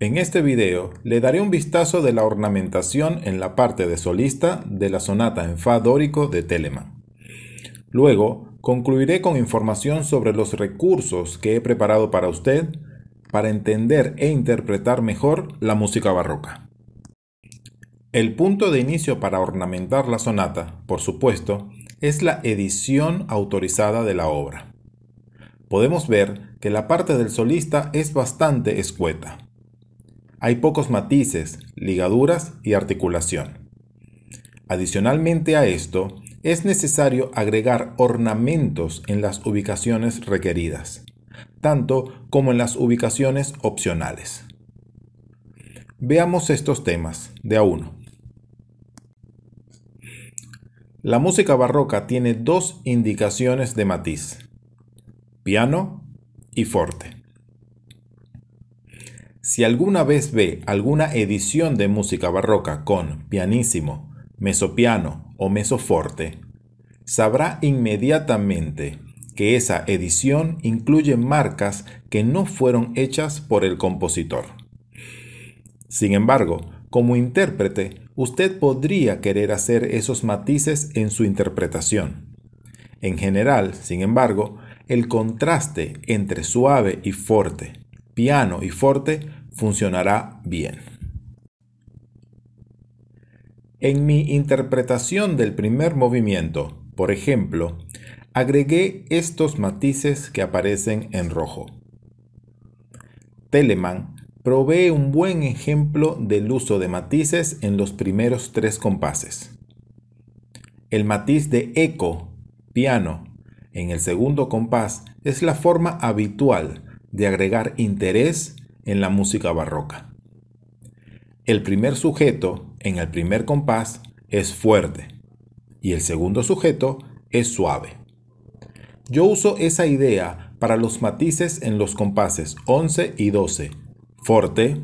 En este video le daré un vistazo de la ornamentación en la parte de solista de la sonata en fa dórico de Telemann. Luego concluiré con información sobre los recursos que he preparado para usted para entender e interpretar mejor la música barroca. El punto de inicio para ornamentar la sonata, por supuesto, es la edición autorizada de la obra. Podemos ver que la parte del solista es bastante escueta. Hay pocos matices, ligaduras y articulación. Adicionalmente a esto, es necesario agregar ornamentos en las ubicaciones requeridas, tanto como en las ubicaciones opcionales. Veamos estos temas de a uno. La música barroca tiene dos indicaciones de matiz, piano y forte. Si alguna vez ve alguna edición de música barroca con pianísimo, mesopiano o mesoforte, sabrá inmediatamente que esa edición incluye marcas que no fueron hechas por el compositor. Sin embargo, como intérprete, usted podría querer hacer esos matices en su interpretación. En general, sin embargo, el contraste entre suave y fuerte, piano y fuerte, funcionará bien. En mi interpretación del primer movimiento, por ejemplo, agregué estos matices que aparecen en rojo. Telemann provee un buen ejemplo del uso de matices en los primeros tres compases. El matiz de eco, piano, en el segundo compás es la forma habitual de agregar interés en la música barroca. El primer sujeto, en el primer compás, es fuerte y el segundo sujeto es suave. Yo uso esa idea para los matices en los compases 11 y 12 forte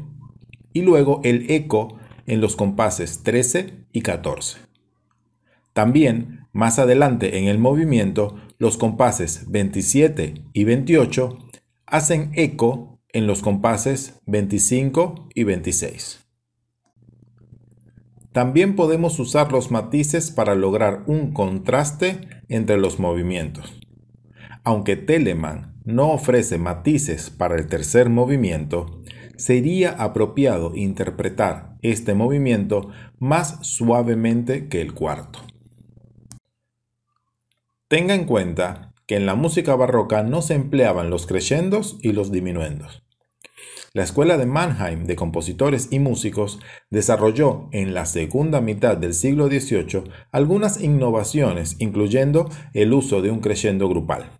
y luego el eco en los compases 13 y 14. También, más adelante en el movimiento, los compases 27 y 28 hacen eco en los compases 25 y 26. También podemos usar los matices para lograr un contraste entre los movimientos. Aunque Telemann no ofrece matices para el tercer movimiento, sería apropiado interpretar este movimiento más suavemente que el cuarto. Tenga en cuenta que en la música barroca no se empleaban los creyendos y los diminuendos. La escuela de Mannheim de compositores y músicos desarrolló en la segunda mitad del siglo XVIII algunas innovaciones, incluyendo el uso de un creyendo grupal.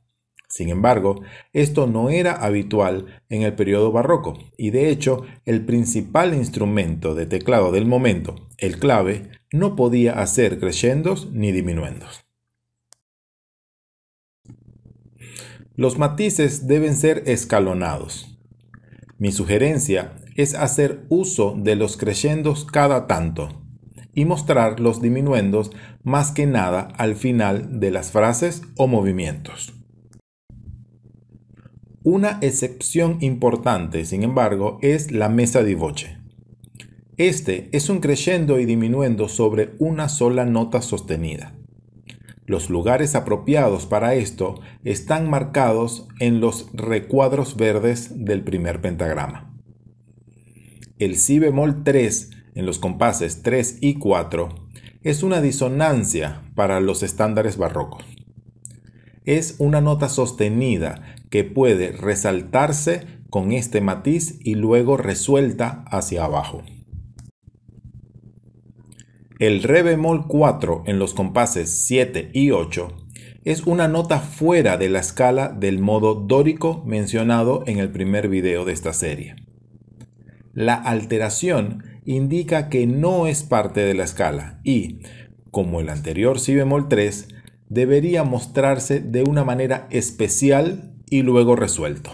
Sin embargo, esto no era habitual en el periodo barroco y de hecho el principal instrumento de teclado del momento, el clave, no podía hacer crescendos ni diminuendos. Los matices deben ser escalonados. Mi sugerencia es hacer uso de los creyendos cada tanto y mostrar los diminuendos más que nada al final de las frases o movimientos. Una excepción importante, sin embargo, es la mesa di voce. Este es un creyendo y disminuendo sobre una sola nota sostenida. Los lugares apropiados para esto están marcados en los recuadros verdes del primer pentagrama. El si bemol 3 en los compases 3 y 4 es una disonancia para los estándares barrocos es una nota sostenida que puede resaltarse con este matiz y luego resuelta hacia abajo. El re bemol 4 en los compases 7 y 8 es una nota fuera de la escala del modo dórico mencionado en el primer video de esta serie. La alteración indica que no es parte de la escala y, como el anterior si bemol 3, debería mostrarse de una manera especial y luego resuelto.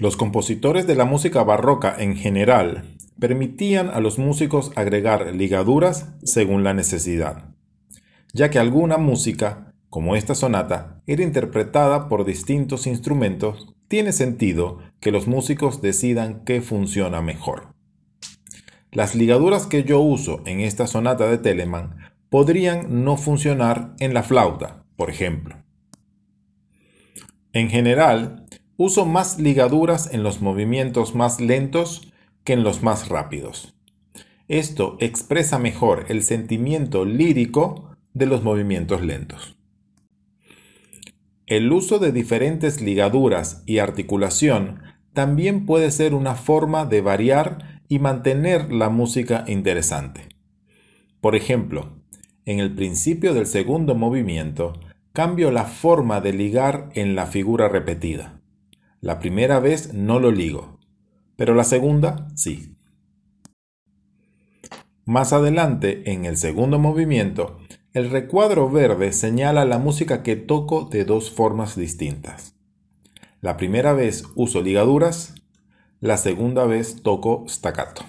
Los compositores de la música barroca en general permitían a los músicos agregar ligaduras según la necesidad, ya que alguna música, como esta sonata, era interpretada por distintos instrumentos, tiene sentido que los músicos decidan qué funciona mejor. Las ligaduras que yo uso en esta sonata de Telemann podrían no funcionar en la flauta, por ejemplo. En general, Uso más ligaduras en los movimientos más lentos que en los más rápidos. Esto expresa mejor el sentimiento lírico de los movimientos lentos. El uso de diferentes ligaduras y articulación también puede ser una forma de variar y mantener la música interesante. Por ejemplo, en el principio del segundo movimiento, cambio la forma de ligar en la figura repetida. La primera vez no lo ligo, pero la segunda sí. Más adelante, en el segundo movimiento, el recuadro verde señala la música que toco de dos formas distintas. La primera vez uso ligaduras, la segunda vez toco staccato.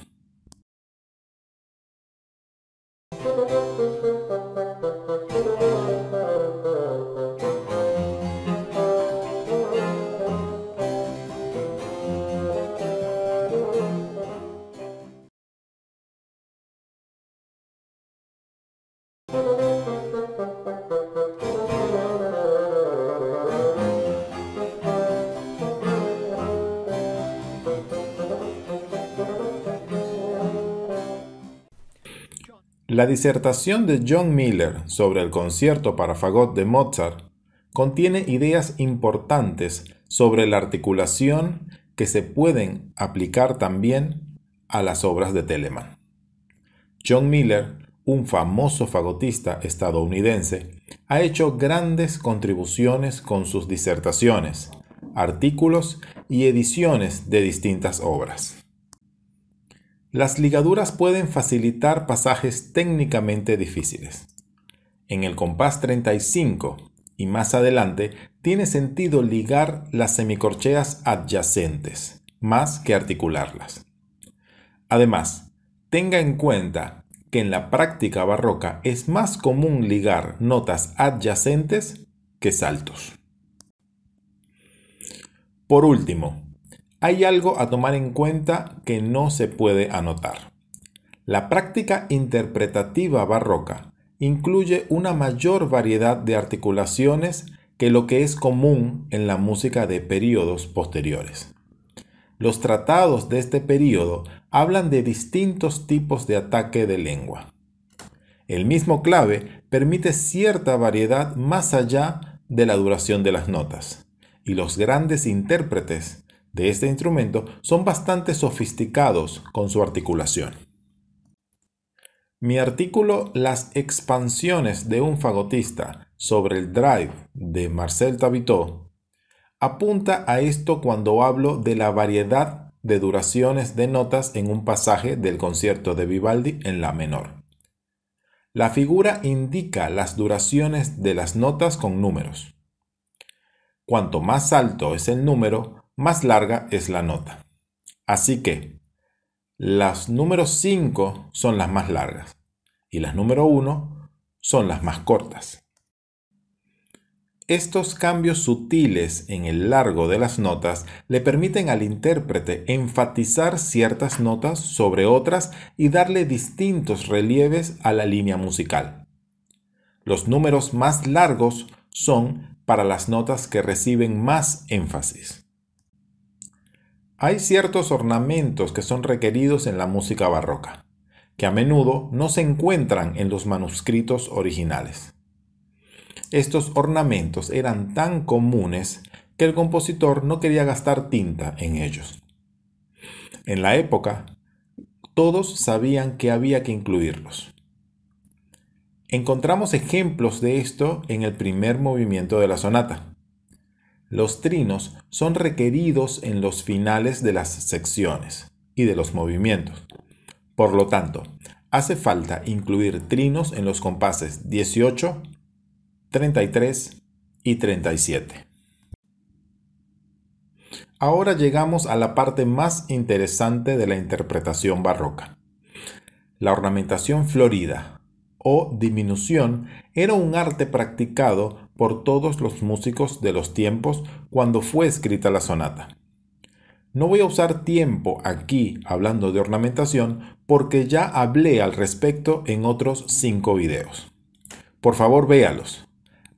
La disertación de John Miller sobre el concierto para fagot de Mozart contiene ideas importantes sobre la articulación que se pueden aplicar también a las obras de Telemann. John Miller, un famoso fagotista estadounidense, ha hecho grandes contribuciones con sus disertaciones, artículos y ediciones de distintas obras. Las ligaduras pueden facilitar pasajes técnicamente difíciles. En el compás 35 y más adelante tiene sentido ligar las semicorcheas adyacentes, más que articularlas. Además, tenga en cuenta que en la práctica barroca es más común ligar notas adyacentes que saltos. Por último, hay algo a tomar en cuenta que no se puede anotar. La práctica interpretativa barroca incluye una mayor variedad de articulaciones que lo que es común en la música de periodos posteriores. Los tratados de este periodo hablan de distintos tipos de ataque de lengua. El mismo clave permite cierta variedad más allá de la duración de las notas, y los grandes intérpretes de este instrumento son bastante sofisticados con su articulación. Mi artículo Las expansiones de un fagotista sobre el drive de Marcel Tabitó apunta a esto cuando hablo de la variedad de duraciones de notas en un pasaje del concierto de Vivaldi en la menor. La figura indica las duraciones de las notas con números. Cuanto más alto es el número, más larga es la nota. Así que las números 5 son las más largas y las número 1 son las más cortas. Estos cambios sutiles en el largo de las notas le permiten al intérprete enfatizar ciertas notas sobre otras y darle distintos relieves a la línea musical. Los números más largos son para las notas que reciben más énfasis. Hay ciertos ornamentos que son requeridos en la música barroca, que a menudo no se encuentran en los manuscritos originales. Estos ornamentos eran tan comunes que el compositor no quería gastar tinta en ellos. En la época, todos sabían que había que incluirlos. Encontramos ejemplos de esto en el primer movimiento de la sonata. Los trinos son requeridos en los finales de las secciones y de los movimientos. Por lo tanto, hace falta incluir trinos en los compases 18, 33 y 37. Ahora llegamos a la parte más interesante de la interpretación barroca. La ornamentación florida, o diminución era un arte practicado por todos los músicos de los tiempos cuando fue escrita la sonata. No voy a usar tiempo aquí hablando de ornamentación porque ya hablé al respecto en otros cinco videos. Por favor véalos,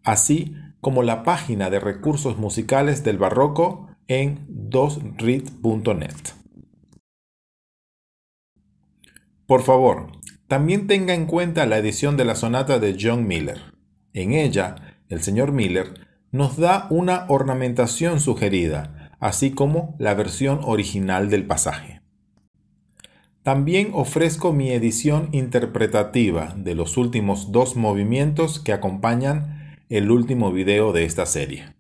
así como la página de recursos musicales del barroco en dosrit.net. Por favor, también tenga en cuenta la edición de la sonata de John Miller. En ella, el señor Miller nos da una ornamentación sugerida, así como la versión original del pasaje. También ofrezco mi edición interpretativa de los últimos dos movimientos que acompañan el último video de esta serie.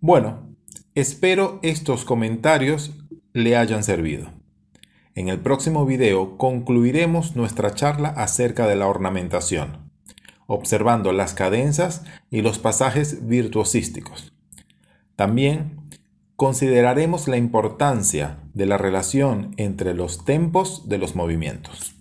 Bueno, espero estos comentarios le hayan servido. En el próximo video concluiremos nuestra charla acerca de la ornamentación, observando las cadenzas y los pasajes virtuosísticos. También consideraremos la importancia de la relación entre los tempos de los movimientos.